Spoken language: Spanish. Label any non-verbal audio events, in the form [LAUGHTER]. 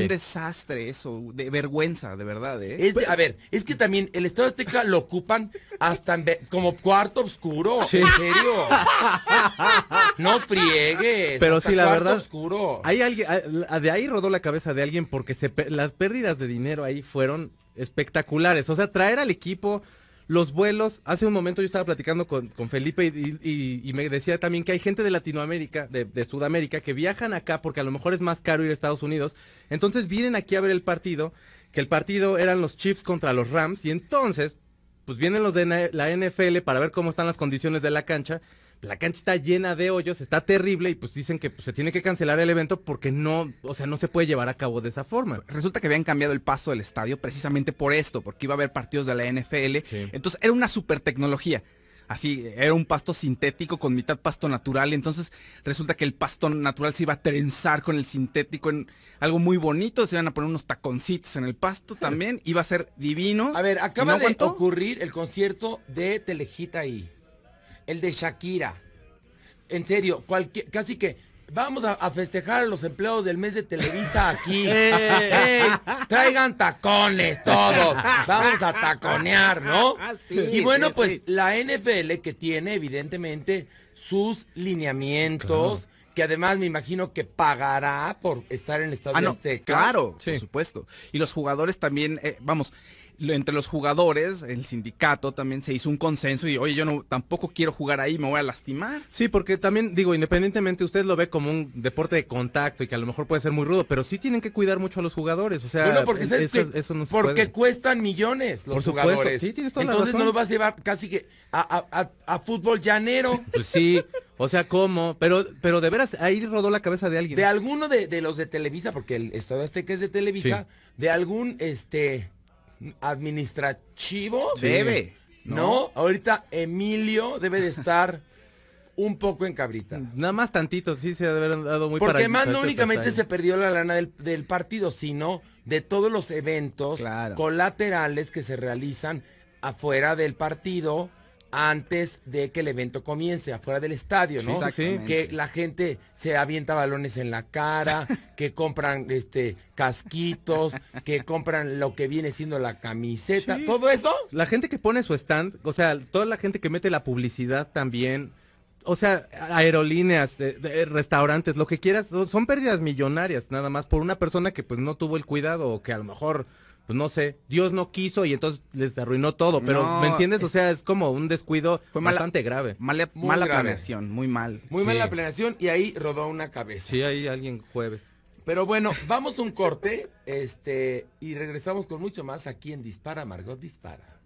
Un desastre eso, de vergüenza, de verdad. ¿eh? a ver, es que también el Estado Azteca lo ocupan hasta como cuarto oscuro. En serio. no friegues. Pero sí, la verdad. Oscuro. Hay alguien, de ahí rodó la cabeza de alguien porque las pérdidas de dinero ahí fueron espectaculares. O sea, traer al equipo, los vuelos, hace un momento yo estaba platicando con, Felipe y, me decía también que hay gente de Latinoamérica, de, de, Sudamérica, que viajan acá porque a lo mejor es más caro ir a Estados Unidos. Entonces vienen aquí a ver el partido, que el partido eran los Chiefs contra los Rams y entonces, pues vienen los de la NFL para ver cómo están las condiciones de la cancha la cancha está llena de hoyos, está terrible y pues dicen que pues, se tiene que cancelar el evento porque no, o sea, no se puede llevar a cabo de esa forma. Resulta que habían cambiado el pasto del estadio precisamente por esto, porque iba a haber partidos de la NFL. Entonces era una super tecnología. Así, era un pasto sintético con mitad pasto natural. Entonces resulta que el pasto natural se iba a trenzar con el sintético en algo muy bonito. Se iban a poner unos taconcitos en el pasto también. Iba a ser divino. A ver, acaba de ocurrir el concierto de Telejita ahí el de Shakira. En serio, casi que vamos a, festejar a los empleados del mes de Televisa aquí. [LAUGHS] Eh. traigan tacones todos. Vamos a taconear, ¿no? Ah, y bueno, pues la NFL que tiene evidentemente sus lineamientos que además me imagino que pagará por estar en el Estadio ah, Claro, por supuesto. Y los jugadores también, eh, vamos, entre los jugadores, el sindicato también se hizo un consenso y oye, yo no tampoco quiero jugar ahí, me voy a lastimar. Sí, porque también digo, independientemente usted lo ve como un deporte de contacto y que a lo mejor puede ser muy rudo, pero sí tienen que cuidar mucho a los jugadores, o sea, porque eh, eso, no se porque cuestan millones los Por jugadores. Sí, tienes Entonces no los vas a llevar casi que a, a fútbol llanero. Pues sí. O sea, ¿cómo? Pero, pero de veras, ahí rodó la cabeza de alguien. De alguno de, los de Televisa, porque el Estado Azteca es de Televisa, de algún este administrativo debe. ¿no? Ahorita Emilio debe de estar [LAUGHS] un poco en cabrita. Nada más tantito, sí se ha de haber dado muy Porque más no únicamente se perdió la lana del, partido, sino de todos los eventos colaterales que se realizan afuera del partido antes de que el evento comience, afuera del estadio, ¿no? Que la gente se avienta balones en la cara, [LAUGHS] que compran este casquitos, que compran lo que viene siendo la camiseta, todo eso. La gente que pone su stand, o sea, toda la gente que mete la publicidad también. O sea, aerolíneas, eh, eh, restaurantes, lo que quieras, son pérdidas millonarias nada más por una persona que pues no tuvo el cuidado o que a lo mejor pues no sé, Dios no quiso y entonces les arruinó todo. Pero, ¿me entiendes? O sea, es como un descuido fue bastante grave. Mala, planeación, muy mal. Muy mala planeación y ahí rodó una cabeza. Sí, ahí alguien jueves. Pero bueno, vamos un corte, este, y regresamos con mucho más aquí en Dispara, Margot Dispara.